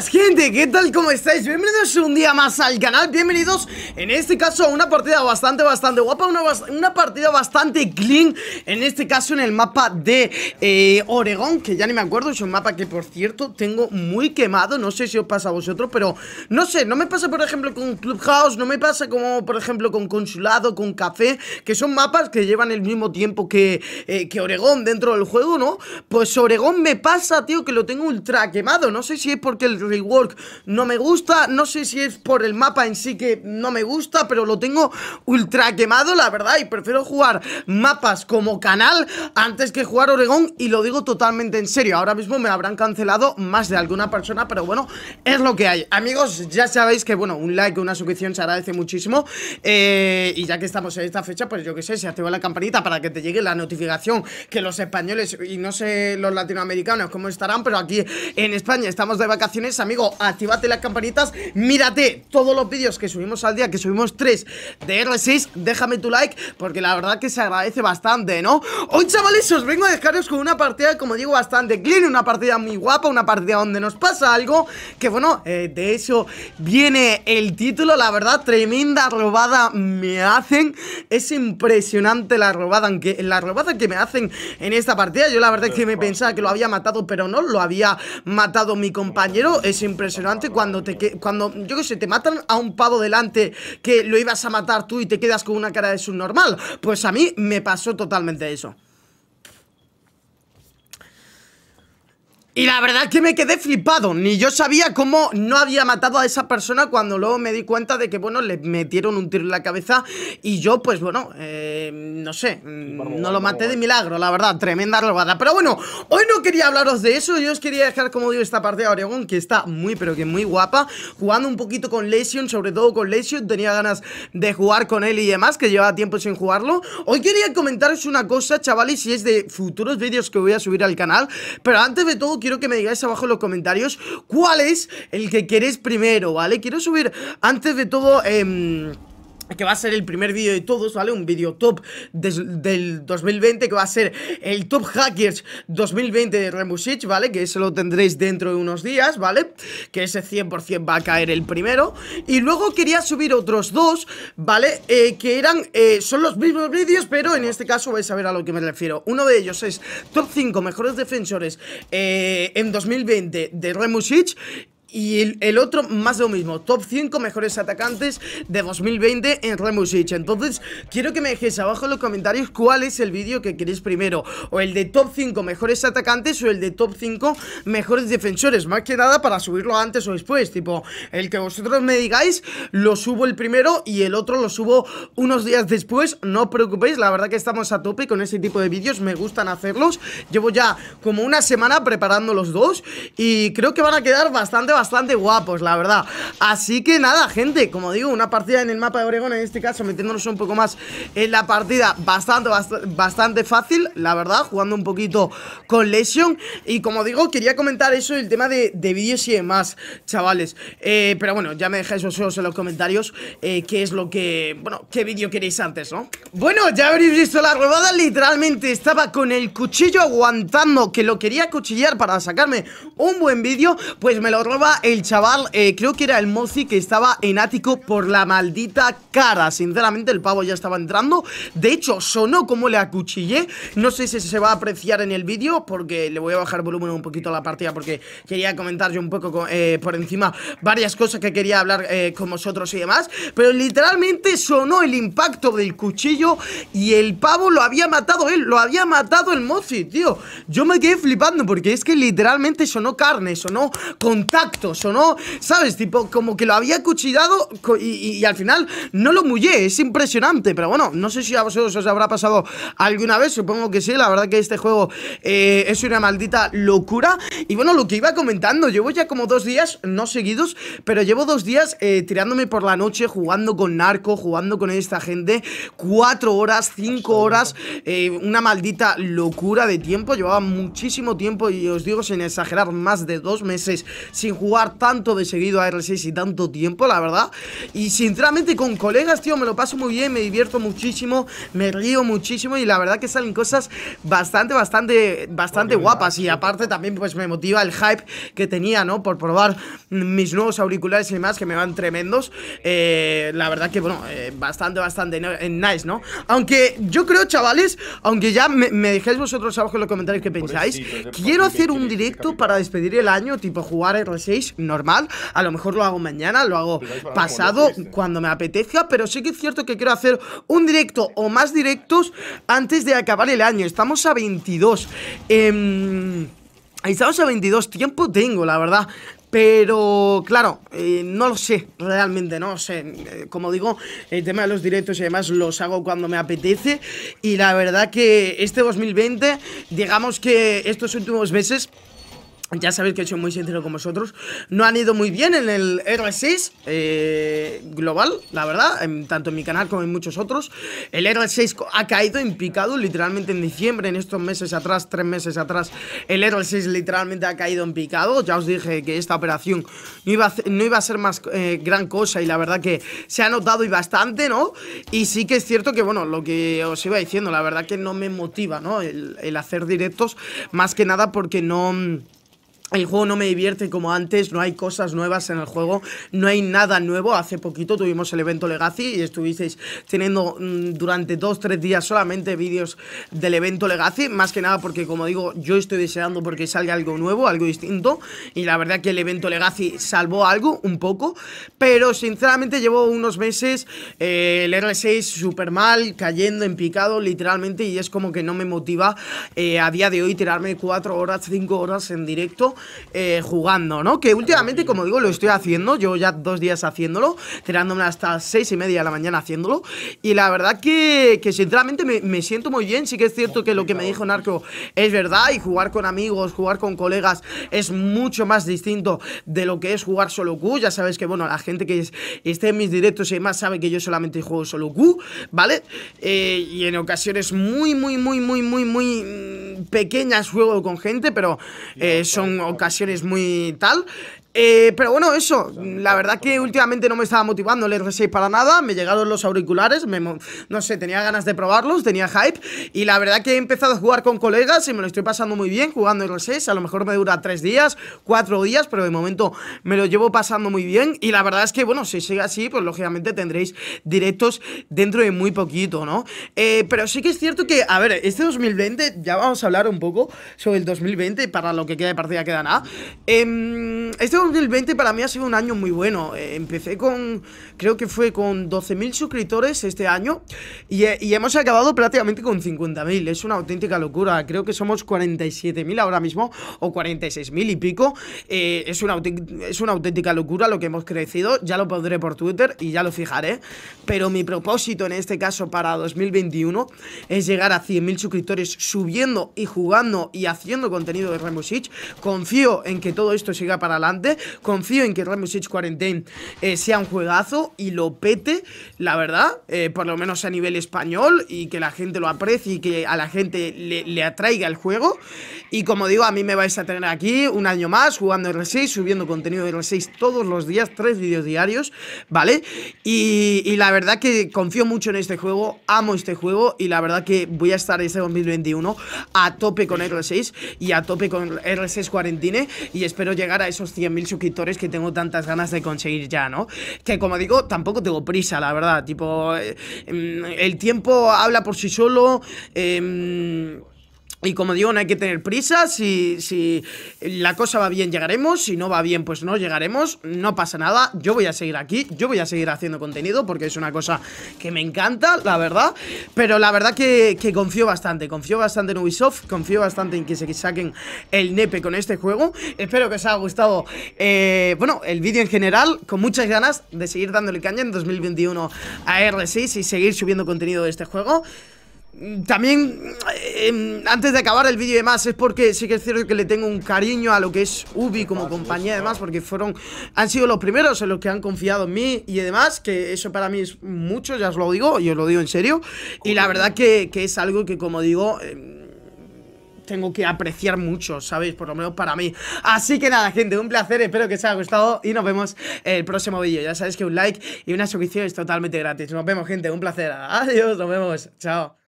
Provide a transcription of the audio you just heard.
gente, ¿qué tal? ¿Cómo estáis? Bienvenidos un día más al canal, bienvenidos en este caso a una partida bastante, bastante guapa Una, partida bastante clean, en este caso en el mapa de eh, Oregón Que ya ni me acuerdo, es un mapa que por cierto tengo muy quemado No sé si os pasa a vosotros, pero no sé, no me pasa por ejemplo con Clubhouse No me pasa como por ejemplo con Consulado, con Café Que son mapas que llevan el mismo tiempo que, eh, que Oregón dentro del juego, ¿no? Pues Oregón me pasa, tío, que lo tengo ultra quemado No sé si es porque el Jurassic no me gusta, no sé si es por el mapa en sí que no me gusta, pero lo tengo ultra quemado, la verdad, y prefiero jugar mapas como canal antes que jugar Oregón, y lo digo totalmente en serio, ahora mismo me habrán cancelado más de alguna persona, pero bueno, es lo que hay. Amigos, ya sabéis que, bueno, un like, una suscripción se agradece muchísimo, eh, y ya que estamos en esta fecha, pues yo que sé, Si activa la campanita para que te llegue la notificación que los españoles, y no sé los latinoamericanos cómo estarán, pero aquí en España estamos de vacaciones amigo, activate las campanitas, mírate todos los vídeos que subimos al día, que subimos 3 de R6, déjame tu like, porque la verdad que se agradece bastante, ¿no? Hoy, chavales, os vengo a dejaros con una partida, como digo, bastante clean, una partida muy guapa, una partida donde nos pasa algo, que bueno, eh, de eso viene el título, la verdad, tremenda robada me hacen, es impresionante la robada, la robada que me hacen en esta partida, yo la verdad es que me pensaba que lo había matado, pero no, lo había matado mi compañero es impresionante cuando te cuando yo que sé, te matan a un pavo delante que lo ibas a matar tú y te quedas con una cara de subnormal. Pues a mí me pasó totalmente eso. Y la verdad es que me quedé flipado, ni yo sabía cómo no había matado a esa persona cuando luego me di cuenta de que, bueno, le metieron un tiro en la cabeza y yo, pues bueno, eh, no sé, mm, no lo maté de milagro, la verdad, tremenda robada. Pero bueno, hoy no quería hablaros de eso, yo os quería dejar, como digo, esta parte de Oregon, que está muy, pero que muy guapa, jugando un poquito con Lesion, sobre todo con Lesion, tenía ganas de jugar con él y demás, que llevaba tiempo sin jugarlo. Hoy quería comentaros una cosa, chavales, si es de futuros vídeos que voy a subir al canal, pero antes de todo quiero que me digáis abajo en los comentarios cuál es el que queréis primero, ¿vale? Quiero subir antes de todo... Eh, que va a ser el primer vídeo de todos, ¿vale? Un vídeo top del 2020 que va a ser el Top Hackers 2020 de Remusich, ¿vale? Que eso lo tendréis dentro de unos días, ¿vale? Que ese 100% va a caer el primero Y luego quería subir otros dos, ¿vale? Eh, que eran, eh, son los mismos vídeos, pero en este caso vais a ver a lo que me refiero Uno de ellos es Top 5 mejores defensores eh, en 2020 de Remusich y el, otro, más de lo mismo Top 5 mejores atacantes de 2020 en Rainbow Six Entonces, quiero que me dejéis abajo en los comentarios Cuál es el vídeo que queréis primero O el de top 5 mejores atacantes O el de top 5 mejores defensores Más que nada para subirlo antes o después Tipo, el que vosotros me digáis Lo subo el primero y el otro lo subo unos días después No os preocupéis, la verdad que estamos a tope con este tipo de vídeos Me gustan hacerlos Llevo ya como una semana preparando los dos Y creo que van a quedar bastante, bastante bastante guapos, la verdad. Así que nada, gente, como digo, una partida en el mapa de Oregón, en este caso, metiéndonos un poco más en la partida, bastante, bastante fácil, la verdad, jugando un poquito con Lesion. Y como digo, quería comentar eso, el tema de, de vídeos y demás, chavales. Eh, pero bueno, ya me dejáis vosotros en los comentarios eh, qué es lo que, bueno, qué vídeo queréis antes, ¿no? Bueno, ya habréis visto la robada, literalmente estaba con el cuchillo aguantando, que lo quería cuchillar para sacarme un buen vídeo, pues me lo roba el chaval, eh, creo que era el Mozi que estaba en ático por la maldita cara. Sinceramente, el pavo ya estaba entrando. De hecho, sonó como le acuchillé. No sé si se va a apreciar en el vídeo porque le voy a bajar volumen un poquito a la partida porque quería comentar yo un poco eh, por encima varias cosas que quería hablar eh, con vosotros y demás. Pero literalmente sonó el impacto del cuchillo y el pavo lo había matado él, lo había matado el Mozi, tío. Yo me quedé flipando porque es que literalmente sonó carne, sonó contacto o no ¿sabes? Tipo, como que lo había cuchillado y, al final no lo mullé, es impresionante, pero bueno, no sé si a vosotros os habrá pasado alguna vez, supongo que sí, la verdad que este juego eh, es una maldita locura. Y bueno, lo que iba comentando, llevo ya como dos días, no seguidos, pero llevo dos días eh, tirándome por la noche, jugando con narco, jugando con esta gente, cuatro horas, cinco horas, eh, una maldita locura de tiempo, llevaba muchísimo tiempo y os digo sin exagerar, más de dos meses sin jugar jugar tanto de seguido a R6 y tanto tiempo, la verdad. Y sinceramente con colegas, tío, me lo paso muy bien, me divierto muchísimo, me río muchísimo y la verdad que salen cosas bastante, bastante, bastante guapas. Y aparte también pues me motiva el hype que tenía, ¿no? Por probar mis nuevos auriculares y demás que me van tremendos. Eh, la verdad que, bueno, eh, bastante, bastante eh, nice, ¿no? Aunque yo creo, chavales, aunque ya me, me dejéis vosotros abajo en los comentarios que pensáis, quiero hacer un directo para despedir el año, tipo jugar R6 normal. A lo mejor lo hago mañana, lo hago pasado, cuando me apetezca. Pero sí que es cierto que quiero hacer un directo o más directos antes de acabar el año. Estamos a 22. Em, estamos a 22. Tiempo tengo, la verdad. Pero, claro, eh, no lo sé, realmente no lo sé. Eh, como digo, el tema de los directos y demás los hago cuando me apetece. Y la verdad que este 2020, digamos que estos últimos meses ya sabéis que he soy muy sincero con vosotros. No han ido muy bien en el R6 eh, global, la verdad, tanto en mi canal como en muchos otros. El R6 ha caído en picado literalmente en diciembre, en estos meses atrás, tres meses atrás. El R6 literalmente ha caído en picado. Ya os dije que esta operación no iba a, no iba a ser más eh, gran cosa y la verdad que se ha notado y bastante, ¿no? Y sí que es cierto que, bueno, lo que os iba diciendo, la verdad que no me motiva, ¿no? el hacer directos, más que nada porque no el juego no me divierte como antes, no hay cosas nuevas en el juego, no hay nada nuevo. Hace poquito tuvimos el evento Legacy y estuvisteis teniendo mm, durante dos, tres días solamente vídeos del evento Legacy. Más que nada porque, como digo, yo estoy deseando porque salga algo nuevo, algo distinto. Y la verdad que el evento Legacy salvó algo, un poco. Pero, sinceramente, llevo unos meses eh, el R6 súper mal, cayendo en picado literalmente. Y es como que no me motiva eh, a día de hoy tirarme cuatro horas, cinco horas en directo eh, jugando, ¿no? Que últimamente, como digo, lo estoy haciendo, yo ya dos días haciéndolo, tirándome hasta seis y media de la mañana haciéndolo, y la verdad que, que sinceramente me, siento muy bien, sí que es cierto que lo que me dijo Narco es verdad, y jugar con amigos, jugar con colegas es mucho más distinto de lo que es jugar solo Q, ya sabes que, bueno, la gente que esté en mis directos y demás sabe que yo solamente juego solo Q, ¿vale? Eh, y en ocasiones muy, muy, muy, muy, muy, muy pequeñas juego con gente, pero eh, son ocasiones muy tal. Eh, pero bueno, eso, la verdad que últimamente no me estaba motivando el R6 para nada, me llegaron los auriculares, no sé, tenía ganas de probarlos, tenía hype y la verdad que he empezado a jugar con colegas y me lo estoy pasando muy bien jugando R6, a lo mejor me dura tres días, cuatro días, pero de momento me lo llevo pasando muy bien y la verdad es que, bueno, si sigue así, pues lógicamente tendréis directos dentro de muy poquito, ¿no? Eh, pero sí que es cierto que, a ver, este 2020, ya vamos a hablar un poco sobre el 2020, para lo que queda de partida queda nada, em, este 2020 para mí ha sido un año muy bueno. Eh, empecé con, creo que fue con 12.000 suscriptores este año eh, y, hemos acabado prácticamente con 50.000. Es una auténtica locura. Creo que somos 47.000 ahora mismo o 46.000 y pico. Eh, es, una auténtica locura lo que hemos crecido. Ya lo pondré por Twitter y ya lo fijaré. Pero mi propósito en este caso para 2021 es llegar a 100.000 suscriptores subiendo y jugando y haciendo contenido de Rainbow Confío en que todo esto siga para adelante Confío en que Rainbow Six Quarantine eh, sea un juegazo y lo pete, la verdad, eh, por lo menos a nivel español y que la gente lo aprecie y que a la gente le, atraiga el juego. Y como digo, a mí me vais a tener aquí un año más jugando R6, subiendo contenido de R6 todos los días, tres vídeos diarios, ¿vale? Y, la verdad que confío mucho en este juego, amo este juego y la verdad que voy a estar este 2021 a tope con R6 y a tope con R6 Quarantine y espero llegar a esos 100.000 suscriptores que tengo tantas ganas de conseguir ya, ¿no? Que como digo, tampoco tengo prisa, la verdad. Tipo, eh, mm, el tiempo habla por sí solo. Em, y como digo, no hay que tener prisa, si, si, la cosa va bien llegaremos, si no va bien pues no llegaremos, no pasa nada, yo voy a seguir aquí, yo voy a seguir haciendo contenido porque es una cosa que me encanta, la verdad, pero la verdad que, confío bastante, confío bastante en Ubisoft, confío bastante en que se saquen el nepe con este juego, espero que os haya gustado, eh, bueno, el vídeo en general, con muchas ganas de seguir dándole caña en 2021 a R6 y seguir subiendo contenido de este juego. También, em, antes de acabar el vídeo y demás, es porque sí que es cierto que le tengo un cariño a lo que es Ubi como compañía además porque fueron, han sido los primeros en los que han confiado en mí y demás, que eso para mí es mucho, ya os lo digo, y os lo digo en serio, y la verdad que, es algo que como digo... Em, tengo que apreciar mucho, ¿sabéis? Por lo menos para mí. Así que nada, gente, un placer, espero que os haya gustado y nos vemos en el próximo vídeo. Ya sabéis que un like y una suscripción es totalmente gratis. Nos vemos, gente, un placer. Adiós, nos vemos. Chao.